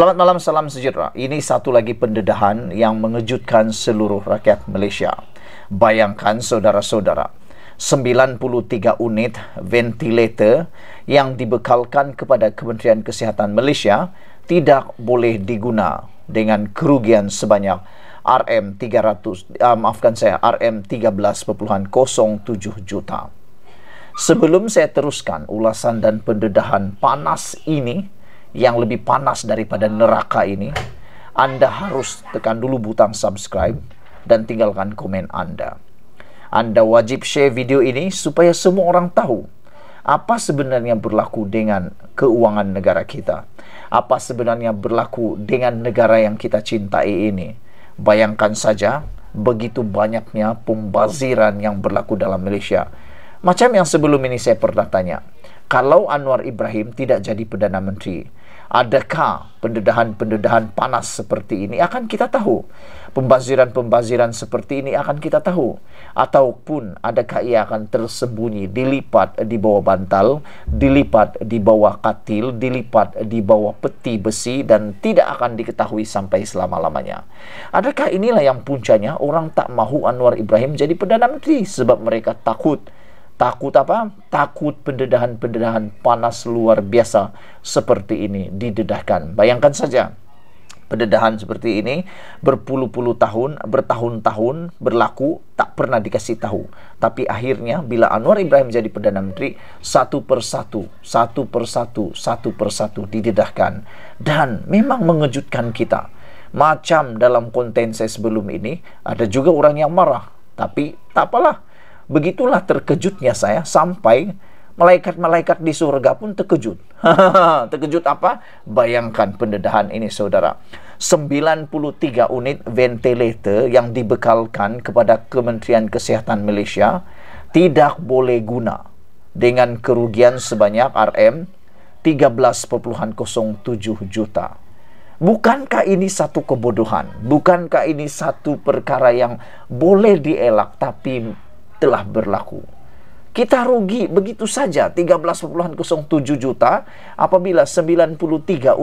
Selamat malam, salam sejahtera. Ini satu lagi pendedahan yang mengejutkan seluruh rakyat Malaysia. Bayangkan saudara-saudara, 93 unit ventilator yang dibekalkan kepada Kementerian Kesihatan Malaysia tidak boleh diguna dengan kerugian sebanyak RM300 uh, ah, maafkan saya RM13.07 juta. Sebelum saya teruskan ulasan dan pendedahan panas ini, yang lebih panas daripada neraka ini, Anda harus tekan dulu butang subscribe dan tinggalkan komen Anda. Anda wajib share video ini supaya semua orang tahu apa sebenarnya berlaku dengan keuangan negara kita. Apa sebenarnya berlaku dengan negara yang kita cintai ini. Bayangkan saja begitu banyaknya pembaziran yang berlaku dalam Malaysia. Macam yang sebelum ini saya pernah tanya, kalau Anwar Ibrahim tidak jadi Perdana Menteri, adakah pendedahan-pendedahan panas seperti ini akan kita tahu pembaziran-pembaziran seperti ini akan kita tahu ataupun adakah ia akan tersembunyi dilipat di bawah bantal dilipat di bawah katil dilipat di bawah peti besi dan tidak akan diketahui sampai selama-lamanya adakah inilah yang puncanya orang tak mahu Anwar Ibrahim jadi Perdana Menteri sebab mereka takut takut apa? Takut pendedahan-pendedahan panas luar biasa seperti ini didedahkan. Bayangkan saja pendedahan seperti ini berpuluh-puluh tahun, bertahun-tahun berlaku tak pernah dikasih tahu. Tapi akhirnya bila Anwar Ibrahim jadi Perdana Menteri, satu persatu, satu persatu, satu persatu didedahkan. Dan memang mengejutkan kita. Macam dalam konten saya sebelum ini, ada juga orang yang marah. Tapi tak apalah, Begitulah terkejutnya saya sampai malaikat-malaikat di surga pun terkejut. terkejut apa? Bayangkan pendedahan ini saudara. 93 unit ventilator yang dibekalkan kepada Kementerian Kesehatan Malaysia tidak boleh guna dengan kerugian sebanyak RM 13,07 juta. Bukankah ini satu kebodohan? Bukankah ini satu perkara yang boleh dielak tapi telah berlaku. Kita rugi begitu saja 13,07 juta apabila 93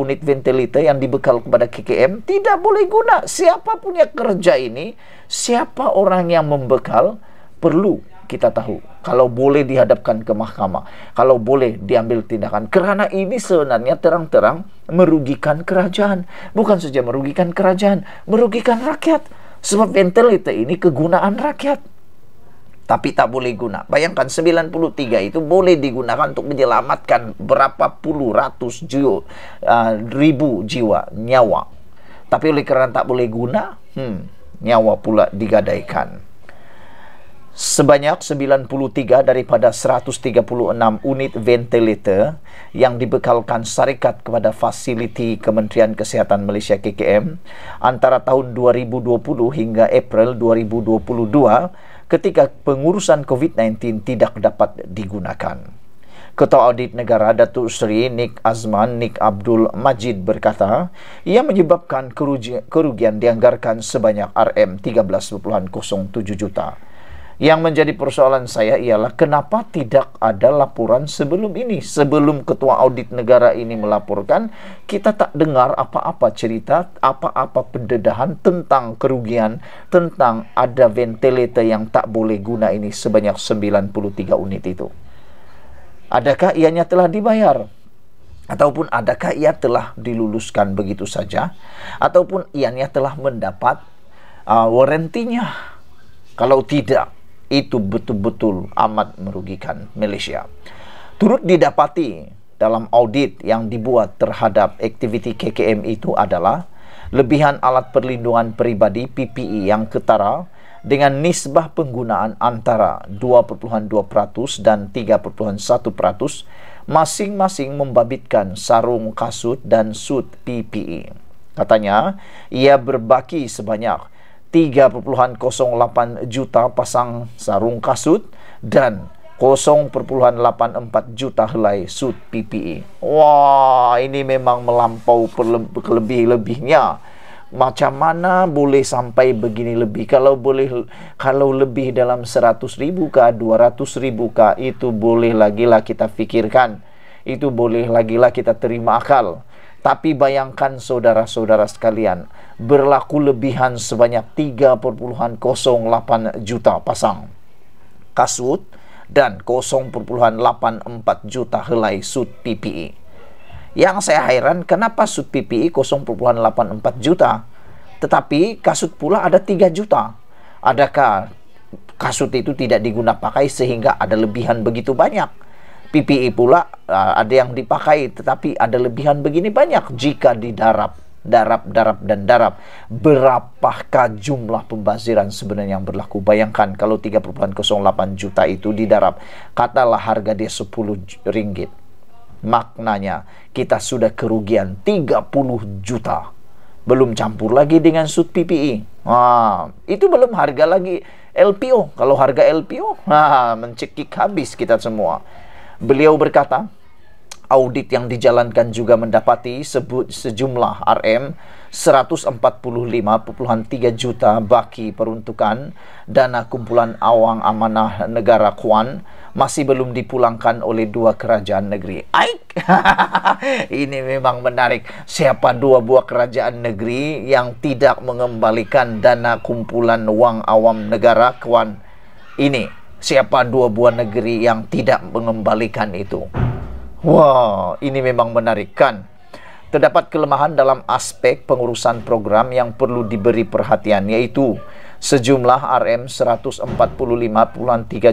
unit ventilator yang dibekal kepada KKM tidak boleh guna. Siapa punya kerja ini, siapa orang yang membekal perlu kita tahu. Kalau boleh dihadapkan ke mahkamah, kalau boleh diambil tindakan. karena ini sebenarnya terang-terang merugikan kerajaan. Bukan saja merugikan kerajaan, merugikan rakyat. Sebab ventilator ini kegunaan rakyat tapi tak boleh guna. Bayangkan 93 itu boleh digunakan untuk menyelamatkan berapa puluh ratus jiwa, uh, ribu jiwa, nyawa. Tapi oleh karena tak boleh guna, hmm, nyawa pula digadaikan. sebanyak 93 daripada 136 unit ventilator yang dibekalkan syarikat kepada fasiliti Kementerian Kesihatan Malaysia KKM antara tahun 2020 hingga April 2022 ketika pengurusan COVID-19 tidak dapat digunakan. Ketua Audit Negara Datuk Seri Nik Azman Nik Abdul Majid berkata, ia menyebabkan kerugian dianggarkan sebanyak RM13.07 juta. Yang menjadi persoalan saya ialah kenapa tidak ada laporan sebelum ini? Sebelum ketua audit negara ini melaporkan, kita tak dengar apa-apa cerita, apa-apa pendedahan tentang kerugian, tentang ada ventilator yang tak boleh guna ini sebanyak 93 unit itu. Adakah ianya telah dibayar? Ataupun adakah ia telah diluluskan begitu saja? Ataupun ianya telah mendapat uh, warrantinya? Kalau tidak, itu betul-betul amat merugikan Malaysia. Turut didapati dalam audit yang dibuat terhadap aktiviti KKM itu adalah lebihan alat perlindungan peribadi PPE yang ketara dengan nisbah penggunaan antara 2.2% dan 3.1% masing-masing membabitkan sarung kasut dan sut PPE. Katanya, ia berbaki sebanyak 3,08 juta pasang sarung kasut dan 0,84 juta helai suit PPE. Wah, ini memang melampau kelebih-lebihnya. Macam mana boleh sampai begini lebih? Kalau boleh kalau lebih dalam 100 ribu kah, 200 ribu kah, itu boleh lagi lah kita pikirkan. Itu boleh lagi lah kita terima akal. Tapi bayangkan saudara-saudara sekalian, berlaku lebihan sebanyak 3,08 juta pasang kasut dan 0,84 juta helai sud PPE. Yang saya heran kenapa sud PPI 0,84 e juta, tetapi kasut pula ada 3 juta. Adakah kasut itu tidak digunakan pakai sehingga ada lebihan begitu banyak? PPE pula eh, ada yang dipakai tetapi ada lebihan begini banyak jika didarap darab, darab dan darab. Berapakah jumlah pembaziran sebenarnya yang berlaku? Bayangkan kalau 3,08 juta itu didarap, katalah harga dia 10 ringgit. Maknanya kita sudah kerugian 30 juta. Belum campur lagi dengan sud PPI. Nah, e. itu belum harga lagi LPO. Kalau harga LPO, nah, mencekik habis kita semua. Beliau berkata, audit yang dijalankan juga mendapati sebut sejumlah RM 145,3 juta baki peruntukan dana kumpulan awang amanah negara Kuan masih belum dipulangkan oleh dua kerajaan negeri. Aik. Ini memang menarik. Siapa dua buah kerajaan negeri yang tidak mengembalikan dana kumpulan uang awam negara Kuan ini? Siapa dua buah negeri yang tidak mengembalikan itu? Wow, ini memang menarik kan? Terdapat kelemahan dalam aspek pengurusan program yang perlu diberi perhatian yaitu sejumlah RM 145.3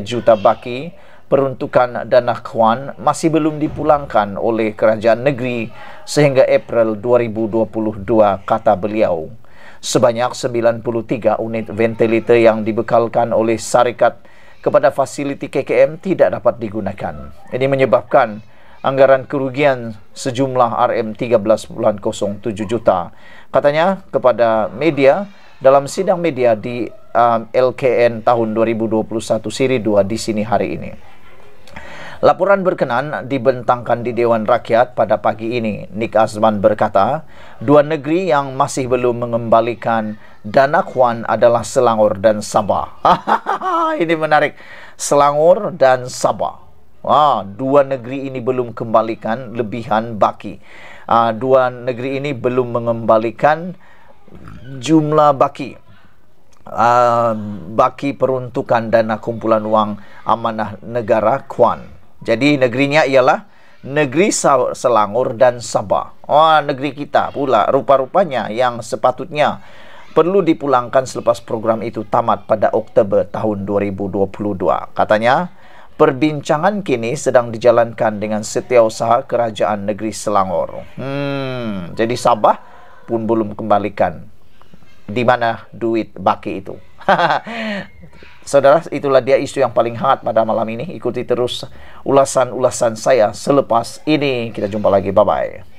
juta baki peruntukan dana kwan masih belum dipulangkan oleh kerajaan negeri sehingga April 2022 kata beliau. Sebanyak 93 unit ventilator yang dibekalkan oleh syarikat kepada fasiliti KKM tidak dapat digunakan. Ini menyebabkan anggaran kerugian sejumlah RM13.07 juta. Katanya kepada media dalam sidang media di uh, LKN tahun 2021 Siri 2 di sini hari ini. Laporan berkenan dibentangkan di Dewan Rakyat pada pagi ini. Nik Azman berkata, dua negeri yang masih belum mengembalikan dana kuan adalah Selangor dan Sabah. ini menarik. Selangor dan Sabah. Wah, dua negeri ini belum kembalikan lebihan baki. Uh, dua negeri ini belum mengembalikan jumlah baki. Uh, baki peruntukan dana kumpulan wang amanah negara kuan jadi negerinya ialah negeri Selangor dan Sabah. Oh, negeri kita pula rupa-rupanya yang sepatutnya perlu dipulangkan selepas program itu tamat pada Oktober tahun 2022. Katanya, perbincangan kini sedang dijalankan dengan setiausaha kerajaan negeri Selangor. Hmm, jadi Sabah pun belum kembalikan di mana duit baki itu. Saudara, itulah dia isu yang paling hangat pada malam ini. Ikuti terus ulasan-ulasan saya selepas ini. Kita jumpa lagi. Bye-bye.